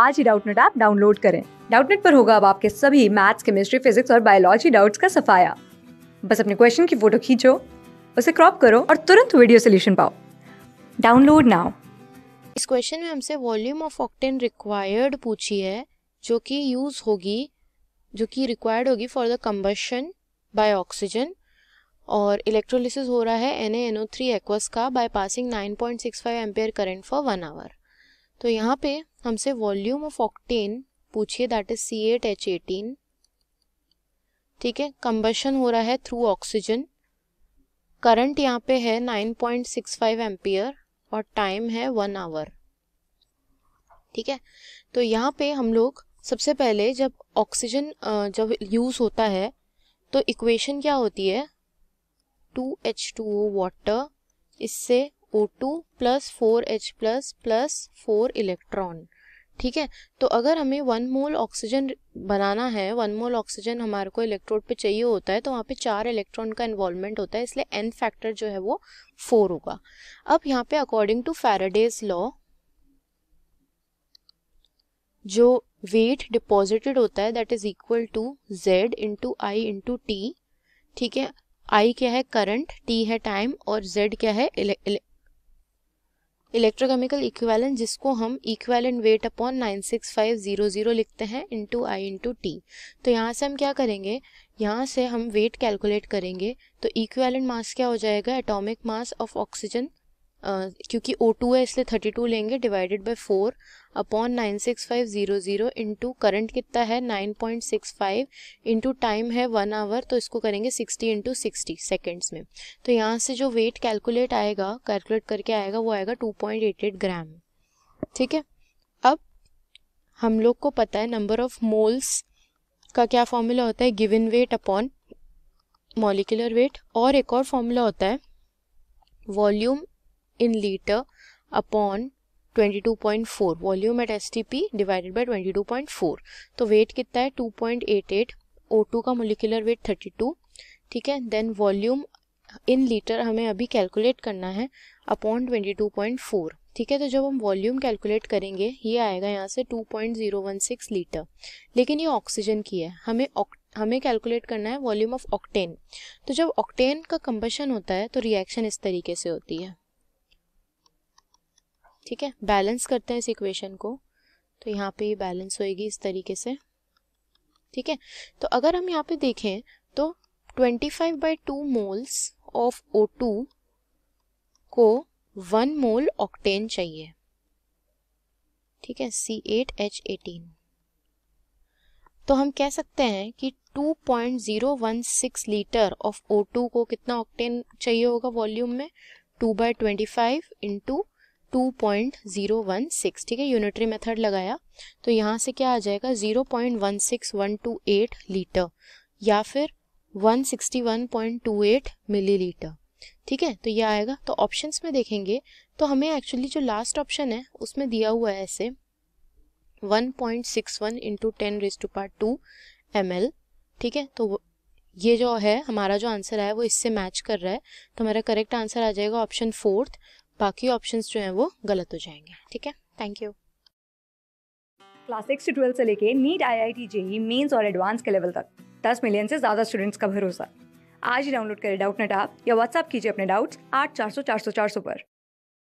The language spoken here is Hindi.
आज ही डाउटनेट ऐप डाउनलोड करें डाउटनेट पर होगा अब आपके सभी मैथ्स केमिस्ट्री फिजिक्स और बायोलॉजी डाउट्स का सफाया बस अपने क्वेश्चन की फोटो खींचो उसे क्रॉप करो और तुरंत वीडियो सोल्यूशन पाओ डाउनलोड नाउ इस क्वेश्चन में हमसे वॉल्यूम ऑफ ऑक्टेन रिक्वायर्ड पूछी है जो कि यूज होगी जो कि रिक्वायर्ड होगी for the combustion by oxygen और इलेक्ट्रोलिसिस हो रहा है N N O three aqueous का by passing nine point six five ampere current for one hour तो यहाँ पे हमसे वॉल्यूम ऑफ ऑक्टेन पूछिए that is C eight H eighteen ठीक है कंबशन हो रहा है थ्रू ऑक्सीजन करंट यहाँ पे है 9.65 पॉइंट एम्पियर और टाइम है वन आवर ठीक है तो यहाँ पे हम लोग सबसे पहले जब ऑक्सीजन जब यूज़ होता है तो इक्वेशन क्या होती है two H two O water इससे two plus four H plus plus four electron ठीक है तो अगर हमें वन मोल ऑक्सीजन बनाना है वन मोल ऑक्सीजन हमारे को इलेक्ट्रोड पे चाहिए होता है तो वहाँ पे चार इलेक्ट्रॉन का इन्वॉल्वमेंट होता है इसलिए एन फैक्टर जो है वो फोर होगा अब यहाँ पे अकॉर्डिंग टू फेराडेज लॉ जो वेट डिपॉजिटेड होता है that is equal to Z into I into T ठीक है आई क्या है करंट टी है टाइम और जेड क्या है इलेक्ट्रोकेमिकल इक्विवेलेंट जिसको हम equivalent weight upon nine six five zero zero लिखते हैं इंटू आई इंटू टी तो यहाँ से हम क्या करेंगे यहाँ से हम वेट कैलकुलेट करेंगे तो इक्विवेलेंट मास क्या हो जाएगा एटॉमिक मास ऑफ ऑक्सीजन क्योंकि ओ टू है इसलिए थर्टी टू लेंगे divided by four upon nine six five zero zero into current कितना है nine point six five into time है वन आवर तो इसको करेंगे सिक्सटी इंटू सिक्सटी सेकेंड्स में तो यहाँ से जो वेट कैलकुलेट आएगा कैलकुलेट करके आएगा वो आएगा two point eight eight gram ठीक है अब हम लोग को पता है नंबर ऑफ मोल्स का क्या फॉर्मूला होता है given weight upon molecular weight और एक और फॉर्मूला होता है volume in liter upon 22.4 volume at S T P divided by 22.4 तो वेट कितना है 2.88 O2 का मोलिकुलर वेट 32 ठीक है देन वॉल्यूम इन लीटर हमें अभी कैलकुलेट करना है अपॉन 22.4 ठीक है तो जब हम वॉल्यूम कैलकुलेट करेंगे ये आएगा यहाँ से 2.016 लीटर लेकिन ये ऑक्सीजन की है हमें हमें कैलकुलेट करना है वॉल्यूम ऑफ ऑक्टेन तो जब ऑक्टेन का कंबशन होता है तो रिएक्शन इस तरीके से होती है ठीक है बैलेंस करते हैं इस इक्वेशन को तो यहाँ पे बैलेंस होएगी इस तरीके से ठीक है तो अगर हम यहाँ पे देखें तो 25 five by two moles of O को वन मोल ऑक्टेन चाहिए ठीक है सी एट एच एटीन तो हम कह सकते हैं कि 2.016 लीटर ऑफ O2 को कितना ऑक्टेन चाहिए होगा वॉल्यूम में 2 बाई ट्वेंटी फाइव इंटू 2.016 ठीक है यूनिटरी मेथड लगाया तो यहाँ से क्या आ जाएगा 0.16128 लीटर या फिर 161.28 मिलीलीटर ठीक है तो ये आएगा तो ऑप्शंस में देखेंगे तो हमें एक्चुअली जो लास्ट ऑप्शन है उसमें दिया हुआ है ऐसे 1.61 point six one into ten raise to part two M ठीक है तो ये जो है हमारा जो आंसर है वो इससे मैच कर रहा है तो हमारा करेक्ट आंसर आ जाएगा ऑप्शन फोर्थ बाकी ऑप्शंस जो हैं वो गलत हो जाएंगे ठीक है थैंक यू क्लास सिक्स से ट्वेल्थ से लेके NEET I I T JEE mains और एडवांस के लेवल तक दस मिलियन से ज़्यादा स्टूडेंट्स का भरोसा आज ही डाउनलोड करें डाउट नेट आप या व्हाट्सअप कीजिए अपने डाउट्स आठ चार सौ चार सौ चार सौ पर